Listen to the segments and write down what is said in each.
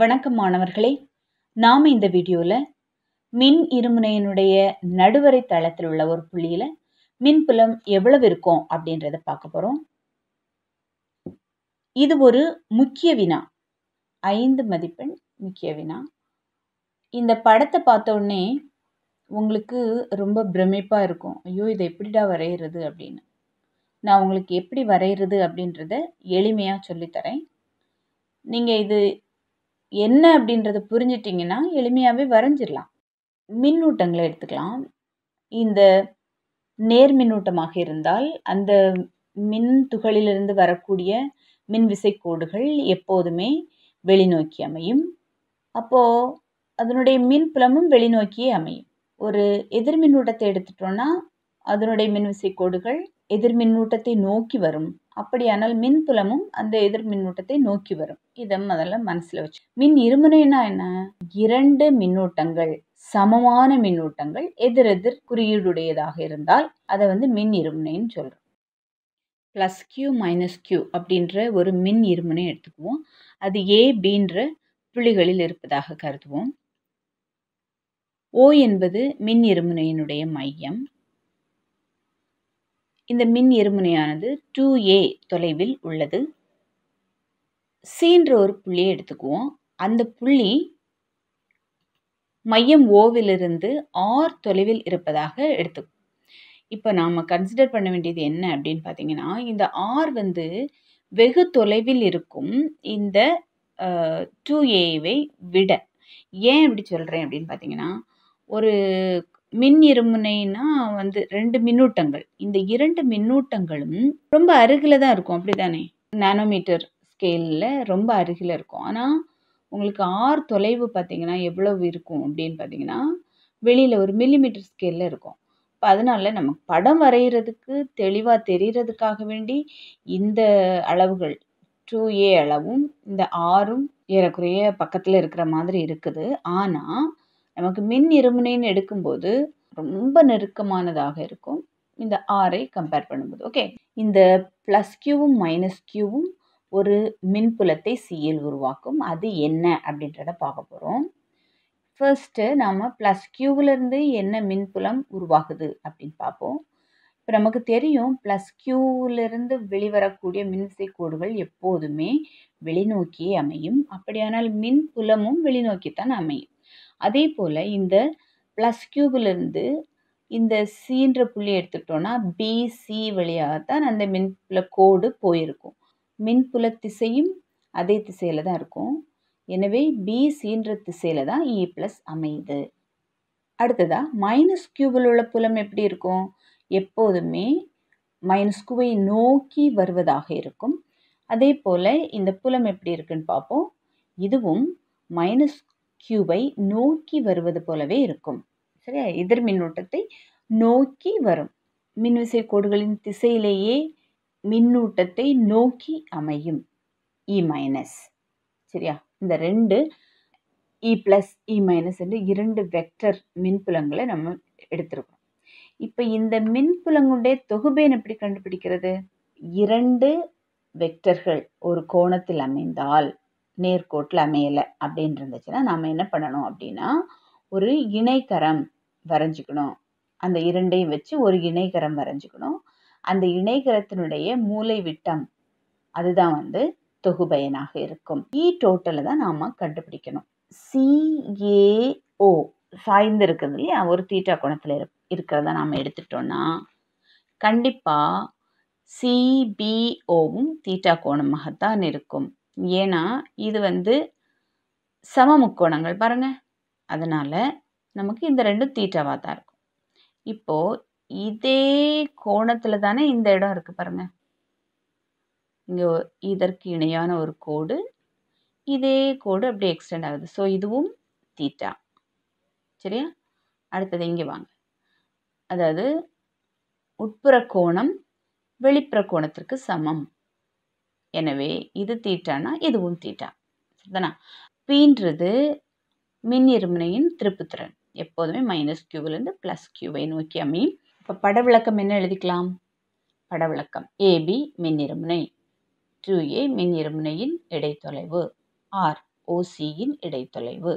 வணக்கம் மாணவர்களே நாம் இந்த வீடியோவில் மின் இருமுனையினுடைய நடுவரை தளத்தில் உள்ள ஒரு புள்ளியில் மின்புலம் எவ்வளவு இருக்கும் அப்படின்றத பார்க்க போகிறோம் இது ஒரு முக்கிய வினா ஐந்து மதிப்பெண் முக்கிய வினா இந்த படத்தை உடனே உங்களுக்கு ரொம்ப பிரமிப்பாக இருக்கும் ஐயோ இதை எப்படிடா வரைகிறது அப்படின்னு நான் உங்களுக்கு எப்படி வரைகிறது அப்படின்றத எளிமையாக சொல்லித்தரேன் நீங்கள் இது என்ன அப்படின்றத புரிஞ்சிட்டிங்கன்னா எளிமையாகவே வரைஞ்சிடலாம் மின்னூட்டங்களை எடுத்துக்கலாம் இந்த நேர்மின்னூட்டமாக இருந்தால் அந்த மின் துகளிலிருந்து வரக்கூடிய மின்விசை கோடுகள் எப்போதுமே வெளிநோக்கி அமையும் அப்போது அதனுடைய மின் புலமும் வெளிநோக்கியே அமையும் ஒரு எதிர்மின்னூட்டத்தை எடுத்துட்டோன்னா அதனுடைய மின்விசை கோடுகள் மின்னூட்டத்தை நோக்கி வரும் அப்படியானால் மின்புலமும் அந்த எதிர் மின்னூட்டத்தை நோக்கி வரும் இதை முதல்ல மனசில் வச்சு மின் இருமுனைனா என்ன இரண்டு மின்னூட்டங்கள் சமமான மின்னூட்டங்கள் எதிரெதிர் குறியீடுடையதாக இருந்தால் அதை வந்து மின் இருமுனைன்னு சொல்கிறோம் ப்ளஸ் கியூ மைனஸ் கியூ அப்படின்ற ஒரு மின் இருமுனை எடுத்துக்குவோம் அது ஏ பின்ற புள்ளிகளில் இருப்பதாக கருதுவோம் ஓ என்பது மின் இருமுனையினுடைய மையம் இந்த மின் இருமுனையானது டூ ஏ தொலைவில் உள்ளது சீன்ற ஒரு புள்ளியை எடுத்துக்குவோம் அந்த புள்ளி மையம் ஓவிலிருந்து ஆர் தொலைவில் இருப்பதாக எடுத்துக்கும் இப்போ நாம் கன்சிடர் பண்ண வேண்டியது என்ன அப்படின்னு பார்த்தீங்கன்னா இந்த ஆர் வந்து வெகு தொலைவில் இருக்கும் இந்த டூ ஏவை விட ஏன் இப்படி சொல்கிறேன் அப்படின்னு பார்த்தீங்கன்னா ஒரு மின் இருமுனைன்னா வந்து ரெண்டு மின்னூட்டங்கள் இந்த இரண்டு மின்னூட்டங்களும் ரொம்ப அருகில் தான் இருக்கும் அப்படி தானே நானோமீட்டர் ஸ்கேலில் ரொம்ப அருகில் இருக்கும் ஆனால் உங்களுக்கு ஆர் தொலைவு பார்த்தீங்கன்னா எவ்வளவு இருக்கும் அப்படின்னு பார்த்தீங்கன்னா வெளியில் ஒரு மில்லிமீட்டர் ஸ்கேலில் இருக்கும் இப்போ அதனால் நமக்கு படம் வரைகிறதுக்கு தெளிவாக தெரிகிறதுக்காக வேண்டி இந்த அளவுகள் டூ ஏ அளவும் இந்த ஆறும் ஏறக்குறைய பக்கத்தில் இருக்கிற மாதிரி இருக்குது ஆனால் நமக்கு மின் இருமுனைன்னு எடுக்கும்போது ரொம்ப நெருக்கமானதாக இருக்கும் இந்த ஆரை கம்பேர் பண்ணும்போது ஓகே இந்த ப்ளஸ் கியூவும் மைனஸ் கியூவும் ஒரு மின்புலத்தை சிஎல் உருவாக்கும் அது என்ன அப்படின்றத பார்க்க போகிறோம் ஃபர்ஸ்ட்டு நாம் ப்ளஸ் கியூவிலேருந்து என்ன மின்புலம் உருவாகுது அப்படின்னு பார்ப்போம் இப்போ நமக்கு தெரியும் ப்ளஸ் கியூவிலிருந்து வெளிவரக்கூடிய மின்சை கோடுகள் எப்போதுமே வெளிநோக்கியே அமையும் அப்படியானால் மின்புலமும் வெளிநோக்கித்தான் அமையும் அதே போல் இந்த ப்ளஸ் இருந்து இந்த சின்ற புள்ளி எடுத்துக்கிட்டோன்னா பிசி வழியாக தான் அந்த மின்புல கோடு போயிருக்கும் மின்புல திசையும் அதே திசையில் தான் இருக்கும் எனவே பிசின்ற திசையில் தான் இ e ப்ளஸ் அமையுது அடுத்ததாக மைனஸ் கியூபில் உள்ள புலம் எப்படி இருக்கும் எப்போதுமே மைனஸ் கியூவை நோக்கி வருவதாக இருக்கும் அதே போல் இந்த புலம் எப்படி இருக்குன்னு பார்ப்போம் இதுவும் மைனஸ் க்யூவை நோக்கி வருவது போலவே இருக்கும் சரியா எதிர் மின்னூட்டத்தை நோக்கி வரும் மின்விசை கோடுகளின் திசையிலேயே மின்னூட்டத்தை நோக்கி அமையும் இ e மைனஸ் சரியா இந்த ரெண்டு இ ப்ளஸ் இ மைனஸ் என்று இரண்டு வெக்டர் மின்புலங்களை நம்ம எடுத்திருக்கோம் இப்போ இந்த மின்புலங்களுடைய தொகுப்பை எப்படி கண்டுபிடிக்கிறது இரண்டு வெக்டர்கள் ஒரு கோணத்தில் அமைந்தால் நேர்கோட்டில் அமையலை அப்படின்னு இருந்துச்சுன்னா நம்ம என்ன பண்ணணும் அப்படின்னா ஒரு இணைக்கரம் வரைஞ்சிக்கணும் அந்த இரண்டையும் வச்சு ஒரு இணைக்கரம் வரைஞ்சிக்கணும் அந்த இணைகரத்தினுடைய மூளை விட்டம் அதுதான் வந்து தொகுபயனாக இருக்கும் இ e டோட்டலை தான் நாம் கண்டுபிடிக்கணும் சிஏஓ சாய்ந்து இருக்கிறது இல்லையா ஒரு தீட்டா குணத்தில் இரு இருக்கிறத நாம் எடுத்துட்டோம்னா கண்டிப்பாக சிபிஓவும் தீட்டா கோணமாகத்தான் இருக்கும் ஏன்னா இது வந்து சம முக்கோணங்கள் பாருங்கள் அதனால் நமக்கு இந்த ரெண்டும் தீட்டாவாக தான் இருக்கும் இப்போது இதே கோணத்தில் தானே இந்த இடம் இருக்குது பாருங்கள் இங்கே இதற்கு இணையான ஒரு கோடு இதே கோடு அப்படியே எக்ஸ்டெண்ட் ஆகுது ஸோ இதுவும் தீட்டா சரியா அடுத்தது இங்கே வாங்க அதாவது உட்புற கோணம் வெளிப்புற கோணத்திற்கு சமம் எனவே இது தீட்டானா இதுவும் தீட்டா சரிதானா பீன்றது மின் இருமனையின் திருப்புத்திறன் எப்போதுமே மைனஸ் கியூவிலேருந்து ப்ளஸ் கியூவை நோக்கி அமையும் இப்போ படவிளக்கம் என்ன எழுதிக்கலாம் படவிளக்கம் ஏபி மின் இருமுனை டூ ஏ மின் இருமுனையின் இடைத்தொலைவு ஆர் ஓசியின் இடைத்தொலைவு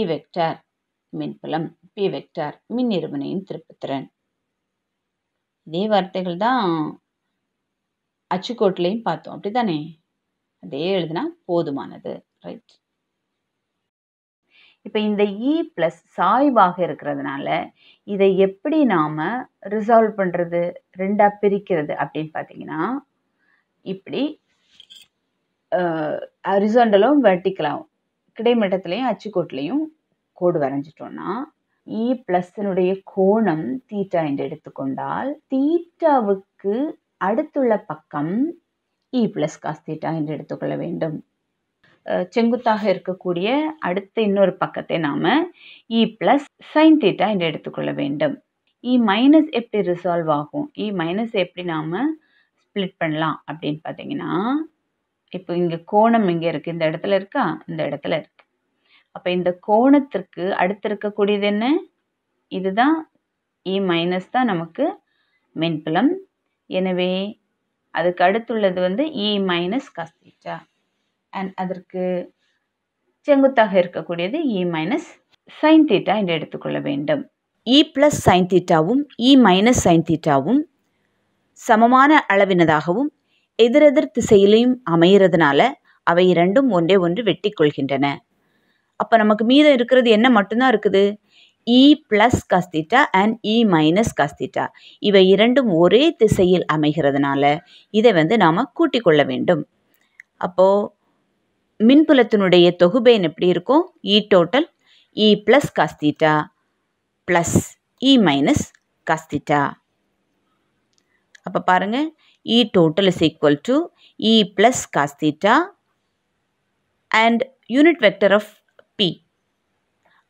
இ வெக்டார் மின்புலம் பி வெக்டார் மின் இருமுனையின் திருப்புத்திறன் இதே வார்த்தைகள் தான் அச்சுக்கோட்டிலையும் பார்த்தோம் அப்படி தானே அதே எழுதுனா போதுமானது ரைட் இப்போ இந்த இ e ப்ளஸ் சாய்வாக இருக்கிறதுனால இதை எப்படி நாம் ரிசால்வ் பண்ணுறது ரெண்டாக பிரிக்கிறது அப்படின்னு பார்த்தீங்கன்னா இப்படி அரிசாண்டலும் வெர்டிக்கலாகவும் கிடைமட்டத்துலேயும் அச்சுக்கோட்டிலையும் கோடு வரைஞ்சிட்டோம்னா இ e ப்ளஸ்னுடைய கோணம் தீட்டா என்று எடுத்துக்கொண்டால் தீட்டாவுக்கு அடுத்துள்ள பக்கம் இ ப்ளஸ் காஸ் என்று எடுத்துக்கொள்ள வேண்டும் செங்குத்தாக இருக்கக்கூடிய அடுத்த இன்னொரு பக்கத்தை நாம் இ ப்ளஸ் சைன் தீட்டா என்று எடுத்துக்கொள்ள வேண்டும் இ e மைனஸ் எப்படி ரிசால்வ் ஆகும் இ e மைனஸ் எப்படி நாம் ஸ்ப்ளிட் பண்ணலாம் அப்படின்னு பார்த்தீங்கன்னா இப்போ இங்கே கோணம் இங்கே இருக்குது இந்த இடத்துல இருக்கா இந்த இடத்துல இருக்குது அப்போ இந்த கோணத்திற்கு அடுத்து இருக்கக்கூடியது என்ன இதுதான் இ e மைனஸ் தான் நமக்கு மின்புலம் எனவே அதுக்கு அடுத்துள்ளது வந்து இ மைனஸ் காஸ்தீட்டா அண்ட் அதற்கு செங்குத்தாக இருக்கக்கூடியது இ மைனஸ் சைன் தீட்டா என்று எடுத்துக்கொள்ள வேண்டும் இ ப்ளஸ் சைன் தீட்டாவும் இ மைனஸ் சைன் தீட்டாவும் சமமான அளவினதாகவும் எதிரெதிர் திசையிலையும் அமைகிறதுனால அவை இரண்டும் ஒன்றே ஒன்று வெட்டி கொள்கின்றன அப்போ நமக்கு மீதம் இருக்கிறது என்ன மட்டும்தான் இருக்குது E plus cos theta and E minus cos theta இவை இரண்டும் ஒரே திசையில் அமைகிறதுனால இதை வந்து நாம் கூட்டிக் கொள்ள வேண்டும் அப்போது மின்புலத்தினுடைய தொகுபேன் எப்படி இருக்கும் E total E plus cos theta plus E minus cos theta அப்போ பாருங்கள் E total is equal to E plus cos theta and unit vector of P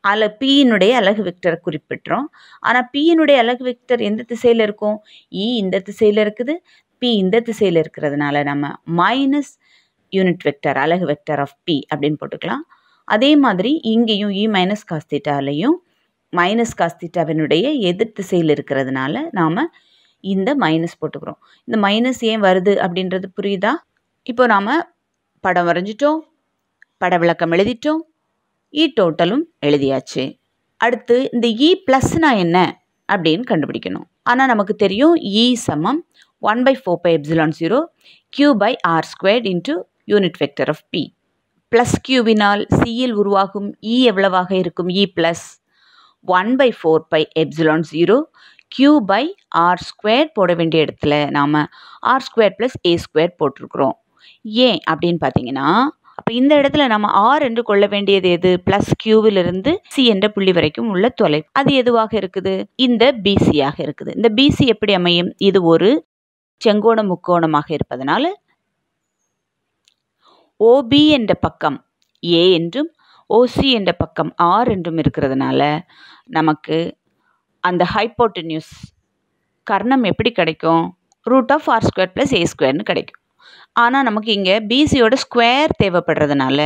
அதில் பியினுடைய அலகு வெக்டரை குறிப்பிட்றோம் ஆனால் பியினுடைய அலகு வெக்டர் எந்த திசையில் இருக்கும் இ e இந்த திசையில் இருக்குது பி இந்த திசையில் இருக்கிறதுனால நம்ம மைனஸ் யூனிட் வெக்டர் அலகு வெக்டர் ஆஃப் பி அப்படின்னு போட்டுக்கலாம் அதே மாதிரி இங்கேயும் இ மைனஸ் காஸ்திட்டாலையும் மைனஸ் காஸ்திட்டாவினுடைய எதிர் திசையில் இருக்கிறதுனால நாம் இந்த மைனஸ் போட்டுக்கிறோம் இந்த மைனஸ் ஏன் வருது அப்படின்றது புரியுதா இப்போ நாம் படம் வரைஞ்சிட்டோம் பட விளக்கம் எழுதிட்டோம் இ e டோட்டலும் எழுதியாச்சு அடுத்து இந்த இ e ப்ளஸ்னால் என்ன அப்படின்னு கண்டுபிடிக்கணும் ஆனால் நமக்கு தெரியும் இ e சமம் one by four by epsilon zero Q by R squared into unit vector of P plus கியூவினால் சியில் உருவாகும் இ எவ்வளவாக இருக்கும் E plus one by four by epsilon zero Q by R square போட வேண்டிய இடத்துல நாம் R square plus A square போட்டிருக்கிறோம் ஏன் அப்படின்னு பார்த்தீங்கன்னா அப்போ இந்த இடத்துல நம்ம ஆர் என்று கொள்ள வேண்டியது எது பிளஸ் கியூவிலிருந்து சி என்ற புள்ளி வரைக்கும் உள்ள தொலை அது எதுவாக இருக்குது இந்த பிசியாக இருக்குது இந்த பிசி எப்படி அமையும் இது ஒரு செங்கோண முக்கோணமாக இருப்பதனால ஓபி என்ற பக்கம் ஏ என்றும் ஓசி என்ற பக்கம் ஆர் என்றும் இருக்கிறதுனால நமக்கு அந்த ஹைப்போட்டன்யூஸ் கர்ணம் எப்படி கிடைக்கும் root of R square plus A ஸ்கொயர்னு கிடைக்கும் ஆனால் நமக்கு இங்கே பிசியோட ஸ்கொயர் தேவைப்படுறதுனால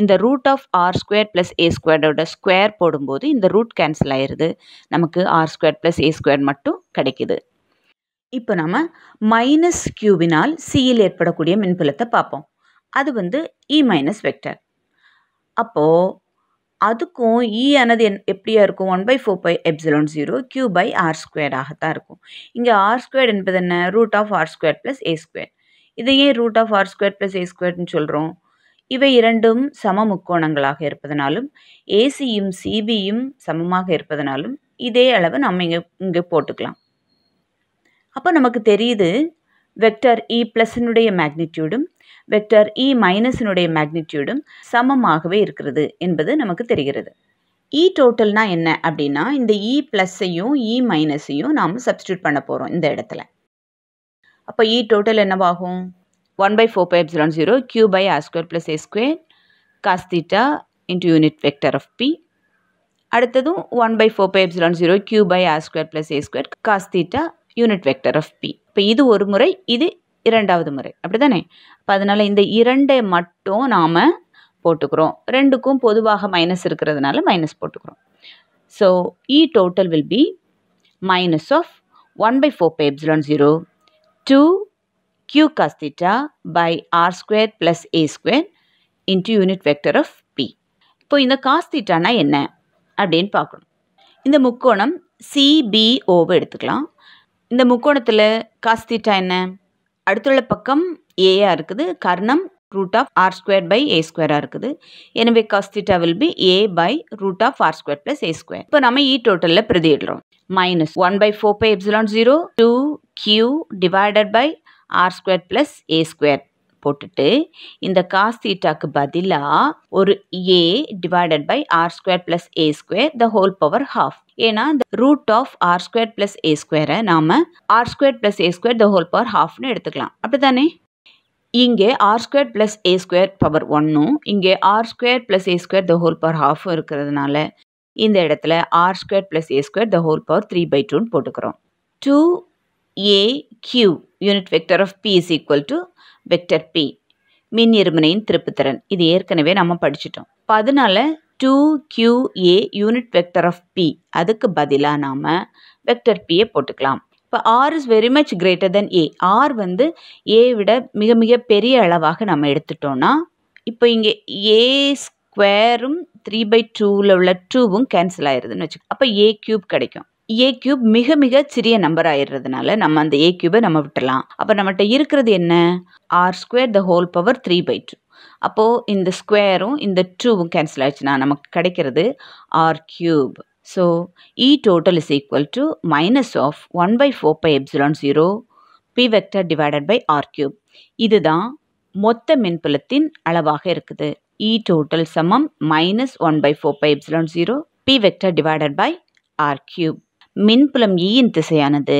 இந்த root of R square plus A ஸ்கொயர்டோட ஸ்கொயர் போடும்போது இந்த ரூட் கேன்சல் ஆயிடுது நமக்கு R square plus A square மட்டும் கிடைக்குது இப்போ நம்ம மைனஸ் கியூவினால் சியில் ஏற்படக்கூடிய மின்புலத்தை பார்ப்போம் அது வந்து இ மைனஸ் வெக்டர் அப்போது அதுக்கும் இ e ஆனது என் எப்படியா இருக்கும் one by four pi epsilon zero Q by R ஸ்கொயர்டாகத்தான் இருக்கும் இங்கே ஆர் ஸ்கொயர் என்பது என்ன root of R square plus A square இதையே root of R square plus A ஸ்கொயர்னு சொல்கிறோம் இவை இரண்டும் சம முக்கோணங்களாக இருப்பதனாலும் ஏசியும் சிபியும் சமமாக இருப்பதனாலும் இதே அளவு நம்ம இங்கே இங்கே போட்டுக்கலாம் அப்போ நமக்கு தெரியுது வெக்டர் இ ப்ளஸ்னுடைய மேக்னிடியூடும் வெக்டர் இ மைனஸினுடைய மேக்னிடியூடும் சமமாகவே இருக்கிறது என்பது நமக்கு தெரிகிறது இ e டோட்டல்னால் என்ன அப்படின்னா இந்த இ ப்ளஸ்ஸையும் இ மைனஸையும் நாம் சப்ஸ்டியூட் பண்ண போகிறோம் இந்த இடத்துல அப்போ இ e டோட்டல் என்னவாகும் one by four by epsilon zero Q by R square plus A square cos theta into unit vector of P அடுத்ததும் one by four by epsilon zero Q by R square plus A square cos theta unit vector of P இப்போ இது ஒரு முறை இது இரண்டாவது முறை அப்படி தானே அப்போ அதனால் இந்த இரண்டை மட்டும் நாம் போட்டுக்கிறோம் ரெண்டுக்கும் பொதுவாக மைனஸ் இருக்கிறதுனால மைனஸ் போட்டுக்கிறோம் so E total will be minus of one by four by epsilon zero two q cos theta by R square plus A a square unit vector of P இப்போ இந்த cos என்ன அப்படின்னு பார்க்கணும் இந்த முக்கோணம் சிபிஓவை எடுத்துக்கலாம் இந்த முக்கோணத்தில் காஸ்திட்டா theta என்ன அடுத்துள்ள பக்கம் ஏயா இருக்குது கர்ணம் root of R square by A ஸ்கொயராக இருக்குது எனவே cos theta will be A by root of R square plus A square இப்போ நம்ம இ e டோட்டலில் பிரதியிடுறோம் minus one by four by epsilon zero two Q divided by R square plus A square போட்டுட்டு இந்த காஸ்தீட்டாக்கு பதிலாக ஒரு A divided by R square plus A square the whole power half ஏன்னா இந்த root of R square plus A ஸ்கொயரை நாம் R square plus A square the whole power ஹாஃப்னு எடுத்துக்கலாம் அப்படி தானே இங்கே R square plus A square power ஒன்னும் இங்கே R square plus A square the whole power ஹாஃபும் இருக்கிறதுனால இந்த இடத்துல R square plus A square the whole power three by டூன்னு போட்டுக்கிறோம் two A Q unit vector of P is equal to vector P மின் இருமனையின் திருப்புத்திறன் இது ஏற்கனவே நம்ம படிச்சிட்டோம் இப்போ அதனால two Q A unit vector of P அதுக்கு பதிலாக நாம் வெக்டர் பியை போட்டுக்கலாம் இப்போ R is very much greater than A R வந்து ஏ விட மிக மிக பெரிய அளவாக நம்ம எடுத்துட்டோம்னா இப்போ இங்கே ஏ ஸ்கொயரும் த்ரீ பை டூவில் உள்ள டூவும் கேன்சல் ஆயிடுதுன்னு வச்சுக்கோ அப்போ ஏ க்யூப் கிடைக்கும் ஏ க்யூப் மிக மிக சிறிய நம்பர் ஆயிடுறதுனால நம்ம அந்த ஏ க்யூபை நம்ம விட்டுலாம் அப்போ நம்மகிட்ட இருக்கிறது என்ன R square the whole power three by two அப்போது இந்த ஸ்கொயரும் இந்த டூவும் கேன்சல் ஆயிடுச்சுன்னா நமக்கு கிடைக்கிறது R cube so E total is equal to minus of one by four by epsilon zero P vector divided by R cube இதுதான் மொத்த மின்புலத்தின் அளவாக இருக்குது இ e டோட்டல் சமம் minus one by four by epsilon zero P vector divided by R cube மின்புலம் ஈயின் திசையானது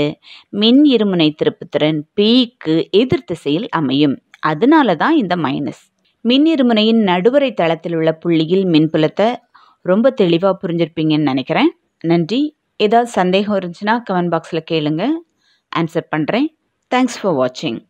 மின் இருமுனை திருப்புத்திறன் பிக்கு எதிர் திசையில் அமையும் அதனால தான் இந்த மைனஸ் மின் இருமுனையின் நடுவரை தளத்தில் உள்ள புள்ளியில் மின்புலத்தை ரொம்ப தெளிவாக புரிஞ்சிருப்பீங்கன்னு நினைக்கிறேன் நன்றி ஏதாவது சந்தேகம் இருந்துச்சுன்னா கமெண்ட் பாக்ஸில் கேளுங்க ஆன்சர் பண்ணுறேன் தேங்க்ஸ் ஃபார் வாட்சிங்